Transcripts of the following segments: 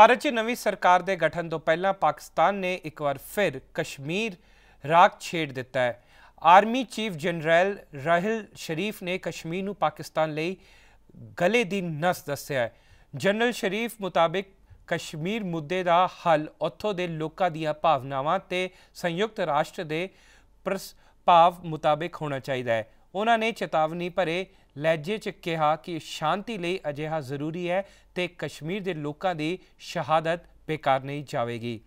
ਭਾਰਤ 'ਚ ਨਵੀਂ ਸਰਕਾਰ ਦੇ ਗਠਨ ਤੋਂ ਪਹਿਲਾਂ ਪਾਕਿਸਤਾਨ ਨੇ ਇੱਕ ਵਾਰ ਫਿਰ ਕਸ਼ਮੀਰ ਰਾਖ ਛੇੜ ਦਿੱਤਾ ਹੈ army chief general Raheel Sharif ਨੇ ਕਸ਼ਮੀਰ ਨੂੰ ਪਾਕਿਸਤਾਨ ਲਈ ਗਲੇ ਦੀ ਨਸ ਦੱਸਿਆ ਹੈ ਜਨਰਲ ਸ਼ਰੀਫ ਮੁਤਾਬਕ ਕਸ਼ਮੀਰ ਮੁੱਦੇ ਦਾ ਹੱਲ ਉੱਥੋਂ ਦੇ ਲੋਕਾਂ ਦੀਆਂ ਭਾਵਨਾਵਾਂ ਤੇ ਸੰਯੁਕਤ ਰਾਸ਼ਟਰ ਦੇ ਪ੍ਰਸਪਾਵ ਮੁਤਾਬਕ ਹੋਣਾ ਚਾਹੀਦਾ ਹੈ ਉਹਨਾਂ ਨੇ ਚੇਤਾਵਨੀ ਭਰੇ ਲਹਿਜੇ 'ਚ ਕਿਹਾ ਕਿ ਸ਼ਾਂਤੀ ਲਈ ਅਜਿਹਾ ਜ਼ਰੂਰੀ ਹੈ ਤੇ ਕਸ਼ਮੀਰ ਦੇ ਲੋਕਾਂ ਦੀ ਸ਼ਹਾਦਤ ਬੇਕਾਰ ਨਹੀਂ ਜਾਵੇਗੀ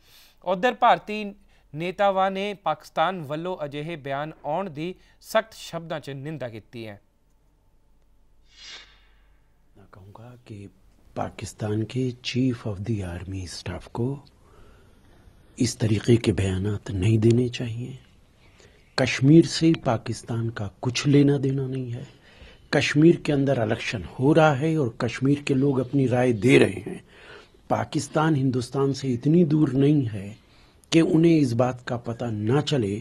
ਉਧਰ ਭਾਰਤੀ ਨੇਤਾਵਾਂ ਨੇ ਪਾਕਿਸਤਾਨ ਵੱਲੋਂ ਅਜਿਹੇ ਬਿਆਨ ਆਉਣ ਦੀ ਸਖਤ ਸ਼ਬਦਾਂ 'ਚ ਨਿੰਦਾ ਕੀਤੀ ਹੈ ਨਾ कहूँगा ਕਿ ਪਾਕਿਸਤਾਨ के chief of the army staff ਕੋ ਇਸ ਤਰੀਕੇ के बयान ਨਹੀਂ ਦੇਣੇ ਚਾਹੀਏ कश्मीर से पाकिस्तान का कुछ लेना देना नहीं है कश्मीर के अंदर इलेक्शन हो रहा है और कश्मीर के लोग अपनी राय दे रहे हैं पाकिस्तान हिंदुस्तान से इतनी दूर नहीं है कि उन्हें इस बात का पता ना चले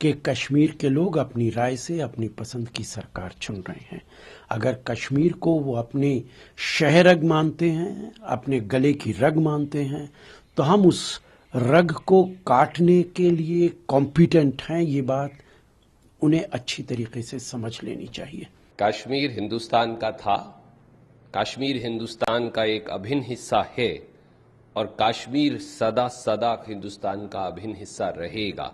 कि कश्मीर के लोग अपनी राय से अपनी पसंद की सरकार चुन रहे हैं अगर कश्मीर को वो अपने शहरग मानते हैं अपने गले की रग मानते हैं तो हम उस रग को काटने के लिए कॉम्पिटेंट हैं ये बात उन्हें अच्छी तरीके से समझ लेनी चाहिए कश्मीर हिंदुस्तान का था कश्मीर हिंदुस्तान का एक अभिन्न हिस्सा है और कश्मीर सदा सदा हिंदुस्तान का अभिन्न हिस्सा रहेगा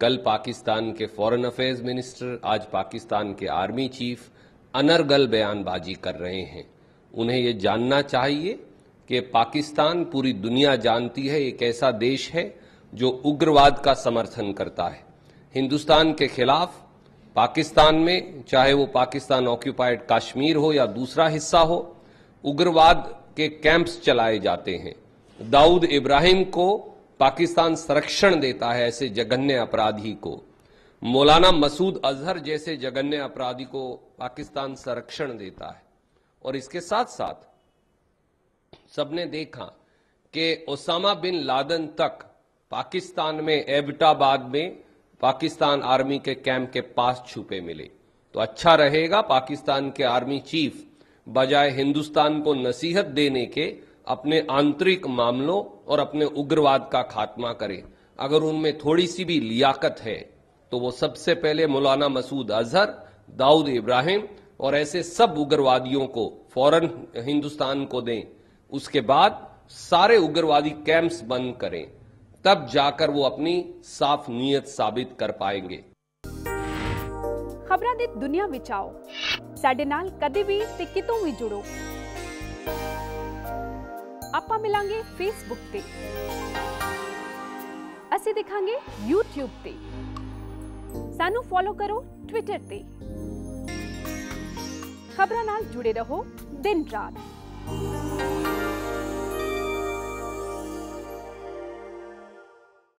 कल पाकिस्तान के फॉरेन अफेयर्स मिनिस्टर आज पाकिस्तान के आर्मी चीफ अनर्गल बयानबाजी कर रहे हैं उन्हें ये जानना चाहिए कि पाकिस्तान पूरी दुनिया जानती है एक ऐसा देश है जो उग्रवाद का समर्थन करता है हिंदुस्तान के खिलाफ पाकिस्तान में चाहे वो पाकिस्तान ऑक्यूपाइड कश्मीर हो या दूसरा हिस्सा हो उग्रवाद के कैंप्स चलाए जाते हैं दाऊद इब्राहिम को पाकिस्तान संरक्षण देता है ऐसे जघन्य अपराधी को मौलाना मसूद अजहर जैसे जघन्य अपराधी को पाकिस्तान संरक्षण देता है और इसके साथ साथ सबने देखा कि ओसामा बिन लादन तक पाकिस्तान में एबटाबाद में पाकिस्तान आर्मी के कैंप के पास छुपे मिले तो अच्छा रहेगा पाकिस्तान के आर्मी चीफ बजाय हिंदुस्तान को नसीहत देने के अपने आंतरिक मामलों और अपने उग्रवाद का खात्मा करें अगर उनमें थोड़ी सी भी लियाकत है तो वो सबसे पहले मौलाना मसूद अजहर दाऊद इब्राहिम और ऐसे सब उग्रवादियों को फौरन हिंदुस्तान को दें उसके बाद सारे उग्रवादी कैंप्स बंद करें तब जाकर वो अपनी साफ नीयत साबित कर पाएंगे खबर दुनिया बचाओ कदे भी कितों भी जुड़ो आप मिलेंगे फेसबुक ते असि दिखांगे यूट्यूब ते फॉलो करो ट्विटर ते खबर जुड़े रहो दिन रात